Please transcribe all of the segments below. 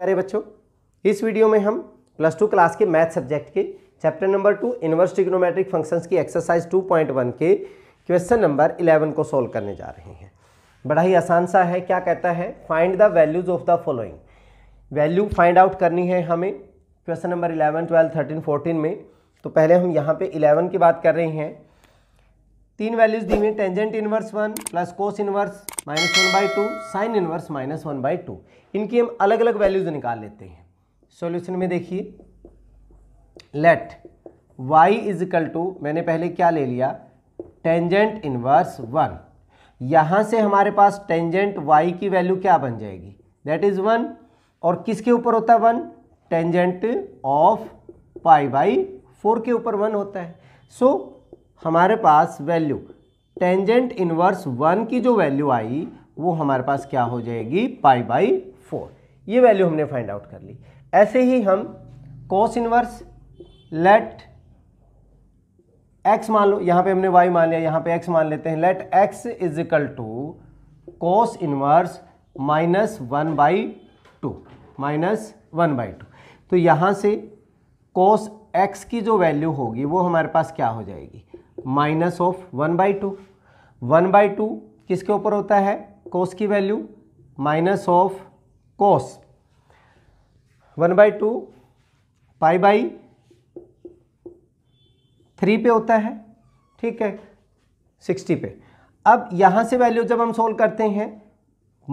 अरे बच्चों इस वीडियो में हम प्लस टू क्लास के मैथ सब्जेक्ट के chapter number two inverse trigonometric functions की एक्सरसाइज टू पॉइंट वन के क्वेश्चन नंबर इलेवन को सॉल्व करने जा रहे हैं बड़ा ही आसान सा है क्या कहता है find the values of the following value find out करनी है हमें question number eleven twelve thirteen fourteen में तो पहले हम यहाँ पर इलेवन की बात कर रहे हैं तीन वैल्यूज दी हुई tangent inverse one plus cos inverse minus one by two sine inverse minus one by two इनकी हम अलग अलग वैल्यूज निकाल लेते हैं सॉल्यूशन में देखिए let y is equal to मैंने पहले क्या ले लिया टेंजेंट इनवर्स वन यहां से हमारे पास टेंजेंट y की वैल्यू क्या बन जाएगी दैट इज़ वन और किसके ऊपर होता है one tangent of pi by four के ऊपर वन होता है सो so, हमारे पास वैल्यू टेंजेंट इनवर्स वन की जो वैल्यू आई वो हमारे पास क्या हो जाएगी पाई बाई फोर ये वैल्यू हमने फाइंड आउट कर ली ऐसे ही हम कॉस इनवर्स लेट एक्स मान लो यहाँ पे हमने वाई मान लिया यहाँ पे एक्स मान लेते हैं let x is equal to cos inverse minus one by two minus one by two तो यहाँ से कॉस एक्स की जो वैल्यू होगी वो हमारे पास क्या हो जाएगी minus of one by two one by two किसके ऊपर होता है कोस की value minus of cos one by two pi by three पे होता है ठीक है सिक्सटी पे अब यहाँ से वैल्यू जब हम सोल्व करते हैं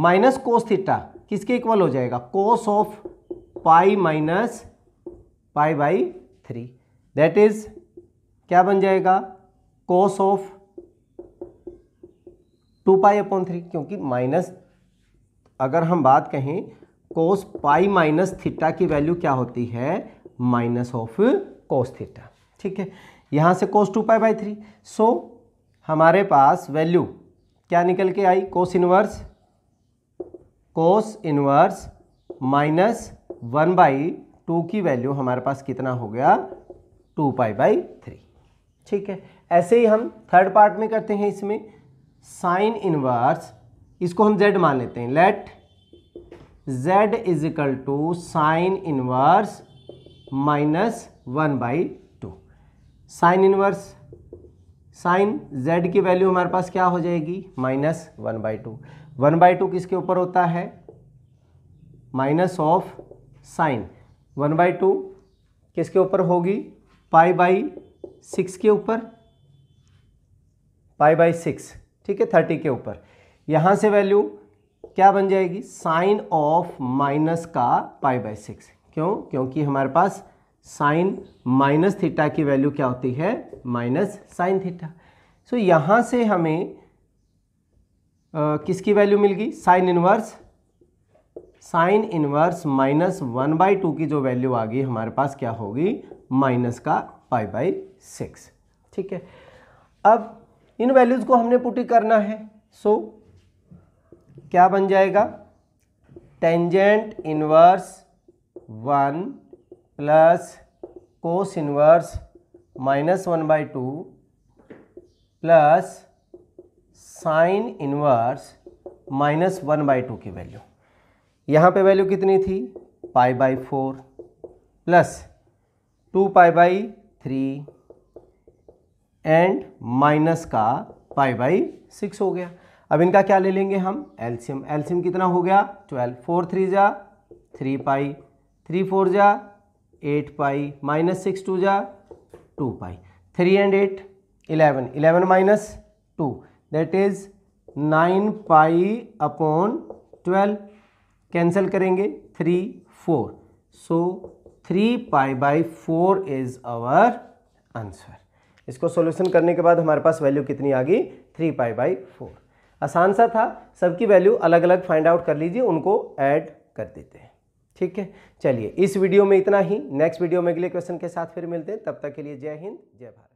माइनस कोस थीटा किसके इक्वल हो जाएगा cos of pi minus pi by three that is क्या बन जाएगा cos of two pi upon three क्योंकि माइनस अगर हम बात कहें कोस पाई माइनस थीटा की वैल्यू क्या होती है माइनस ऑफ कोस थीटा ठीक है यहां से cos two pi by three so हमारे पास वैल्यू क्या निकल के आई cos inverse cos inverse minus one by two की वैल्यू हमारे पास कितना हो गया टू पाई बाई थ्री ठीक है ऐसे ही हम थर्ड पार्ट में करते हैं इसमें साइन इनवर्स इसको हम जेड मान लेते हैं let z is equal to sine inverse minus one by two sine inverse sine z की वैल्यू हमारे पास क्या हो जाएगी minus one by two one by two किसके ऊपर होता है minus of sine one by two किसके ऊपर होगी पाई बाई सिक्स के ऊपर पाई बाई सिक्स ठीक है थर्टी के ऊपर यहाँ से वैल्यू क्या बन जाएगी साइन ऑफ माइनस का पाई बाई सिक्स क्यों क्योंकि हमारे पास साइन माइनस थीटा की वैल्यू क्या होती है माइनस साइन थीटा सो यहाँ से हमें आ, किसकी वैल्यू मिल गई sine inverse sine inverse minus one by two की जो वैल्यू आ गई हमारे पास क्या होगी माइनस का पाई बाई सिक्स ठीक है अब इन वैल्यूज़ को हमने पुटी करना है सो so, क्या बन जाएगा tangent inverse one plus cos inverse minus one by two plus sine inverse minus one by two की वैल्यू यहाँ पे वैल्यू कितनी थी pi by four plus two pi by three and minus का pi by six हो गया अब इनका क्या ले लेंगे हम एल्सियम एल्सियम कितना हो गया ट्वेल्व फोर थ्री जा थ्री पाई थ्री फोर जा eight pi minus six two जा two pi three and eight eleven eleven minus two that is nine pi upon twelve cancel करेंगे three four so three pi by four is our answer इसको solution करने के बाद हमारे पास value कितनी आ गई थ्री पाई बाई फोर आसान सा था सबकी वैल्यू अलग अलग फाइंड आउट कर लीजिए उनको ऐड कर देते हैं ठीक है चलिए इस वीडियो में इतना ही नेक्स्ट वीडियो में अगले क्वेश्चन के साथ फिर मिलते हैं तब तक के लिए जय हिंद जय भारत